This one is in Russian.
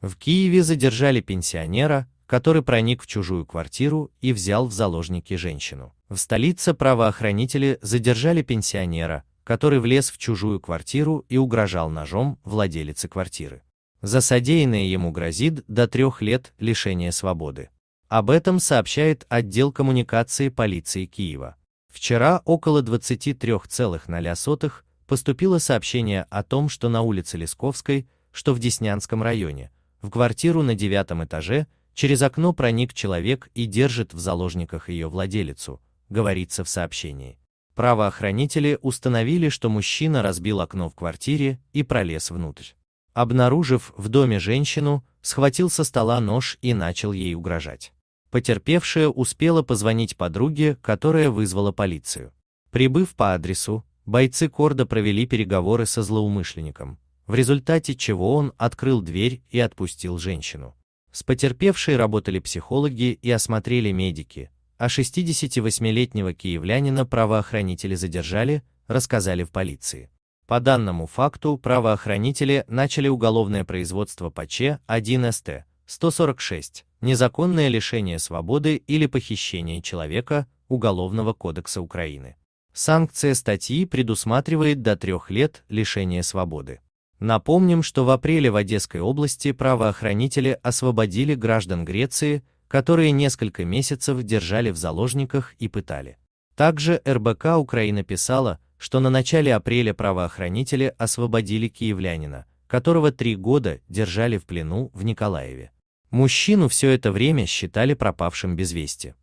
В Киеве задержали пенсионера, который проник в чужую квартиру и взял в заложники женщину. В столице правоохранители задержали пенсионера, который влез в чужую квартиру и угрожал ножом владелице квартиры. За содеянное ему грозит до трех лет лишения свободы. Об этом сообщает отдел коммуникации полиции Киева. Вчера около 23,0 поступило сообщение о том, что на улице Лесковской, что в Деснянском районе, в квартиру на девятом этаже, через окно проник человек и держит в заложниках ее владелицу, говорится в сообщении. Правоохранители установили, что мужчина разбил окно в квартире и пролез внутрь. Обнаружив в доме женщину, схватил со стола нож и начал ей угрожать. Потерпевшая успела позвонить подруге, которая вызвала полицию. Прибыв по адресу, бойцы Корда провели переговоры со злоумышленником, в результате чего он открыл дверь и отпустил женщину. С потерпевшей работали психологи и осмотрели медики, а 68-летнего киевлянина правоохранители задержали, рассказали в полиции. По данному факту правоохранители начали уголовное производство по Ч1СТ 146 «Незаконное лишение свободы или похищение человека» Уголовного кодекса Украины. Санкция статьи предусматривает до трех лет лишения свободы. Напомним, что в апреле в Одесской области правоохранители освободили граждан Греции, которые несколько месяцев держали в заложниках и пытали. Также РБК Украина писала, что на начале апреля правоохранители освободили киевлянина, которого три года держали в плену в Николаеве. Мужчину все это время считали пропавшим без вести.